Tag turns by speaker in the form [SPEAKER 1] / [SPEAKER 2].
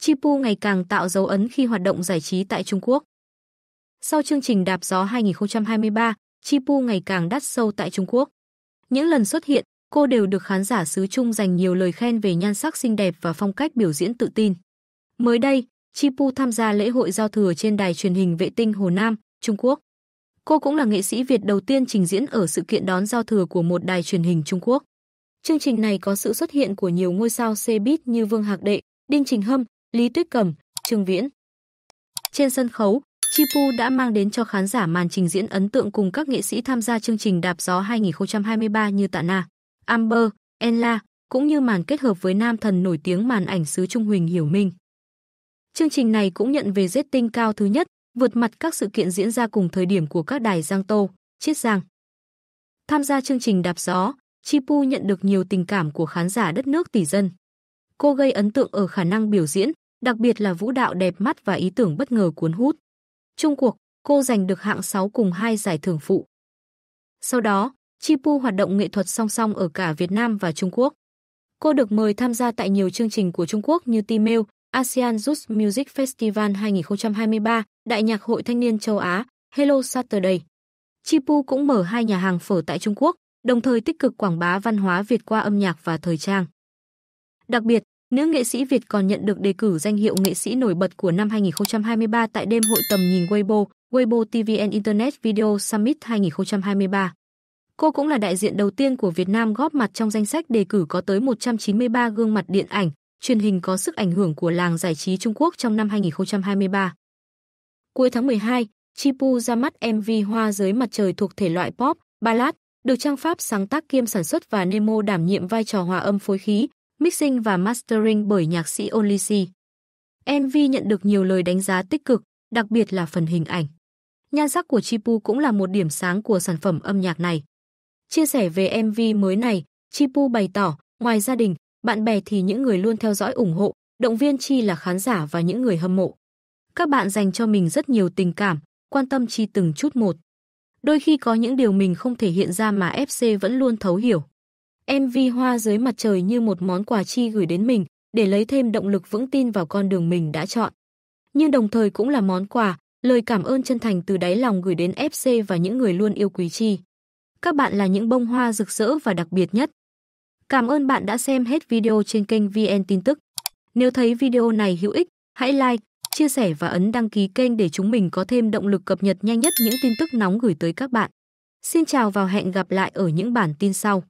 [SPEAKER 1] Chipu ngày càng tạo dấu ấn khi hoạt động giải trí tại Trung Quốc. Sau chương trình Đạp gió 2023, Chipu ngày càng đắt sâu tại Trung Quốc. Những lần xuất hiện, cô đều được khán giả xứ Trung dành nhiều lời khen về nhan sắc xinh đẹp và phong cách biểu diễn tự tin. Mới đây, Chipu tham gia lễ hội giao thừa trên đài truyền hình vệ tinh Hồ Nam, Trung Quốc. Cô cũng là nghệ sĩ Việt đầu tiên trình diễn ở sự kiện đón giao thừa của một đài truyền hình Trung Quốc. Chương trình này có sự xuất hiện của nhiều ngôi sao xe bít như Vương Hạc Đệ, Đinh Trình Hâm, Lý Tuyết Cẩm, Trương Viễn. Trên sân khấu, Chipu đã mang đến cho khán giả màn trình diễn ấn tượng cùng các nghệ sĩ tham gia chương trình Đạp gió 2023 như Tạ Na, Amber, Enla, cũng như màn kết hợp với nam thần nổi tiếng màn ảnh xứ Trung Huỳnh Hiểu Minh. Chương trình này cũng nhận về rết tinh cao thứ nhất, vượt mặt các sự kiện diễn ra cùng thời điểm của các đài Giang Tô, Chiết Giang. Tham gia chương trình Đạp gió, Chi Pu nhận được nhiều tình cảm của khán giả đất nước tỷ dân. Cô gây ấn tượng ở khả năng biểu diễn, đặc biệt là vũ đạo đẹp mắt và ý tưởng bất ngờ cuốn hút. Trung cuộc, cô giành được hạng 6 cùng hai giải thưởng phụ. Sau đó, Chi Pu hoạt động nghệ thuật song song ở cả Việt Nam và Trung Quốc. Cô được mời tham gia tại nhiều chương trình của Trung Quốc như t ASEAN Youth Music Festival 2023, Đại nhạc hội thanh niên châu Á, Hello Saturday. Chi Pu cũng mở hai nhà hàng phở tại Trung Quốc, đồng thời tích cực quảng bá văn hóa Việt qua âm nhạc và thời trang. Đặc biệt, nữ nghệ sĩ Việt còn nhận được đề cử danh hiệu nghệ sĩ nổi bật của năm 2023 tại đêm hội tầm nhìn Weibo, Weibo TVN Internet Video Summit 2023. Cô cũng là đại diện đầu tiên của Việt Nam góp mặt trong danh sách đề cử có tới 193 gương mặt điện ảnh, truyền hình có sức ảnh hưởng của làng giải trí Trung Quốc trong năm 2023. Cuối tháng 12, Chipu ra mắt MV Hoa dưới mặt trời thuộc thể loại pop, ballad, được Trang Pháp sáng tác kiêm sản xuất và Nemo đảm nhiệm vai trò hòa âm phối khí, mixing và mastering bởi nhạc sĩ Olisi. MV nhận được nhiều lời đánh giá tích cực, đặc biệt là phần hình ảnh. Nhan sắc của Chipu cũng là một điểm sáng của sản phẩm âm nhạc này. Chia sẻ về MV mới này, Chipu bày tỏ, ngoài gia đình, bạn bè thì những người luôn theo dõi ủng hộ, động viên Chi là khán giả và những người hâm mộ. Các bạn dành cho mình rất nhiều tình cảm, quan tâm Chi từng chút một. Đôi khi có những điều mình không thể hiện ra mà FC vẫn luôn thấu hiểu. MV Hoa dưới mặt trời như một món quà chi gửi đến mình để lấy thêm động lực vững tin vào con đường mình đã chọn. Nhưng đồng thời cũng là món quà, lời cảm ơn chân thành từ đáy lòng gửi đến FC và những người luôn yêu quý chi. Các bạn là những bông hoa rực rỡ và đặc biệt nhất. Cảm ơn bạn đã xem hết video trên kênh VN Tin Tức. Nếu thấy video này hữu ích, hãy like, chia sẻ và ấn đăng ký kênh để chúng mình có thêm động lực cập nhật nhanh nhất những tin tức nóng gửi tới các bạn. Xin chào và hẹn gặp lại ở những bản tin sau.